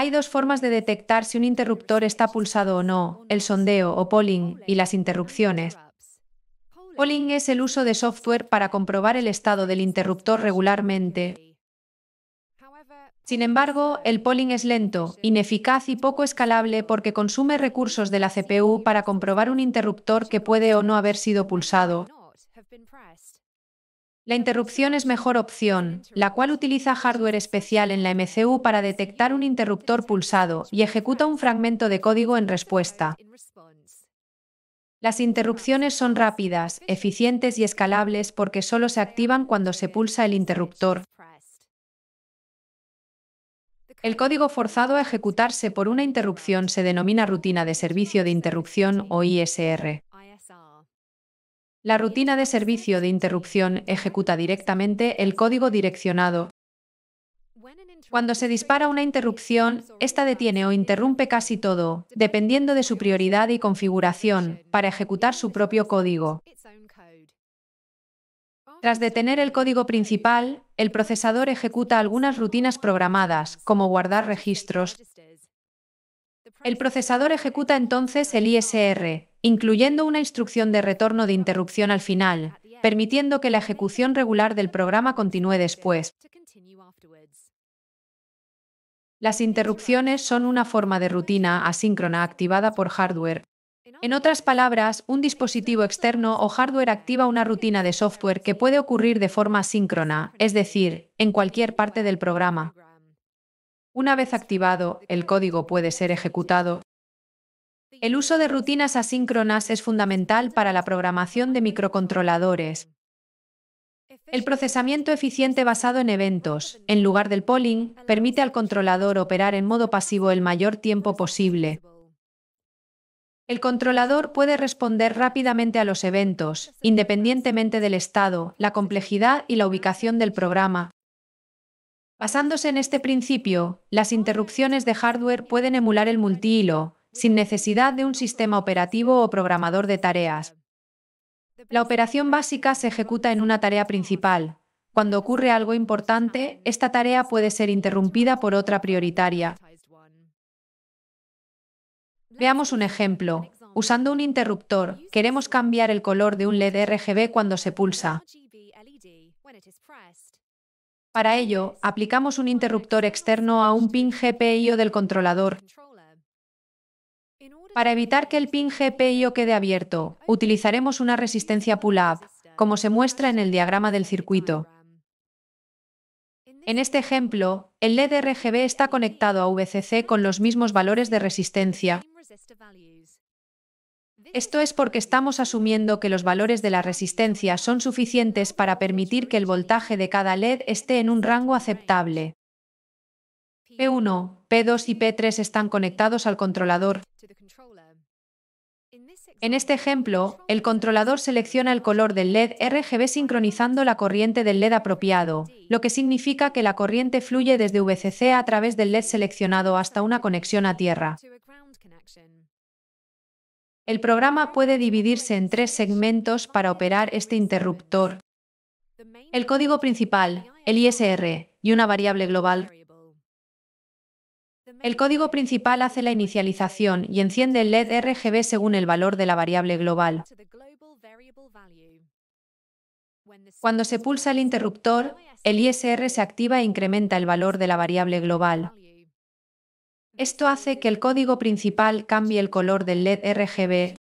Hay dos formas de detectar si un interruptor está pulsado o no, el sondeo o polling y las interrupciones. Polling es el uso de software para comprobar el estado del interruptor regularmente. Sin embargo, el polling es lento, ineficaz y poco escalable porque consume recursos de la CPU para comprobar un interruptor que puede o no haber sido pulsado. La interrupción es mejor opción, la cual utiliza hardware especial en la MCU para detectar un interruptor pulsado y ejecuta un fragmento de código en respuesta. Las interrupciones son rápidas, eficientes y escalables porque solo se activan cuando se pulsa el interruptor. El código forzado a ejecutarse por una interrupción se denomina rutina de servicio de interrupción o ISR. La rutina de servicio de interrupción ejecuta directamente el código direccionado. Cuando se dispara una interrupción, esta detiene o interrumpe casi todo, dependiendo de su prioridad y configuración, para ejecutar su propio código. Tras detener el código principal, el procesador ejecuta algunas rutinas programadas, como guardar registros. El procesador ejecuta entonces el ISR, incluyendo una instrucción de retorno de interrupción al final, permitiendo que la ejecución regular del programa continúe después. Las interrupciones son una forma de rutina asíncrona activada por hardware. En otras palabras, un dispositivo externo o hardware activa una rutina de software que puede ocurrir de forma asíncrona, es decir, en cualquier parte del programa. Una vez activado, el código puede ser ejecutado el uso de rutinas asíncronas es fundamental para la programación de microcontroladores. El procesamiento eficiente basado en eventos, en lugar del polling, permite al controlador operar en modo pasivo el mayor tiempo posible. El controlador puede responder rápidamente a los eventos, independientemente del estado, la complejidad y la ubicación del programa. Basándose en este principio, las interrupciones de hardware pueden emular el multihilo, sin necesidad de un sistema operativo o programador de tareas. La operación básica se ejecuta en una tarea principal. Cuando ocurre algo importante, esta tarea puede ser interrumpida por otra prioritaria. Veamos un ejemplo. Usando un interruptor, queremos cambiar el color de un LED RGB cuando se pulsa. Para ello, aplicamos un interruptor externo a un pin GPIO del controlador, para evitar que el pin GPIO quede abierto, utilizaremos una resistencia pull-up, como se muestra en el diagrama del circuito. En este ejemplo, el LED RGB está conectado a VCC con los mismos valores de resistencia. Esto es porque estamos asumiendo que los valores de la resistencia son suficientes para permitir que el voltaje de cada LED esté en un rango aceptable. P1, P2 y P3 están conectados al controlador. En este ejemplo, el controlador selecciona el color del LED RGB sincronizando la corriente del LED apropiado, lo que significa que la corriente fluye desde VCC a través del LED seleccionado hasta una conexión a tierra. El programa puede dividirse en tres segmentos para operar este interruptor. El código principal, el ISR, y una variable global, el código principal hace la inicialización y enciende el LED RGB según el valor de la variable global. Cuando se pulsa el interruptor, el ISR se activa e incrementa el valor de la variable global. Esto hace que el código principal cambie el color del LED RGB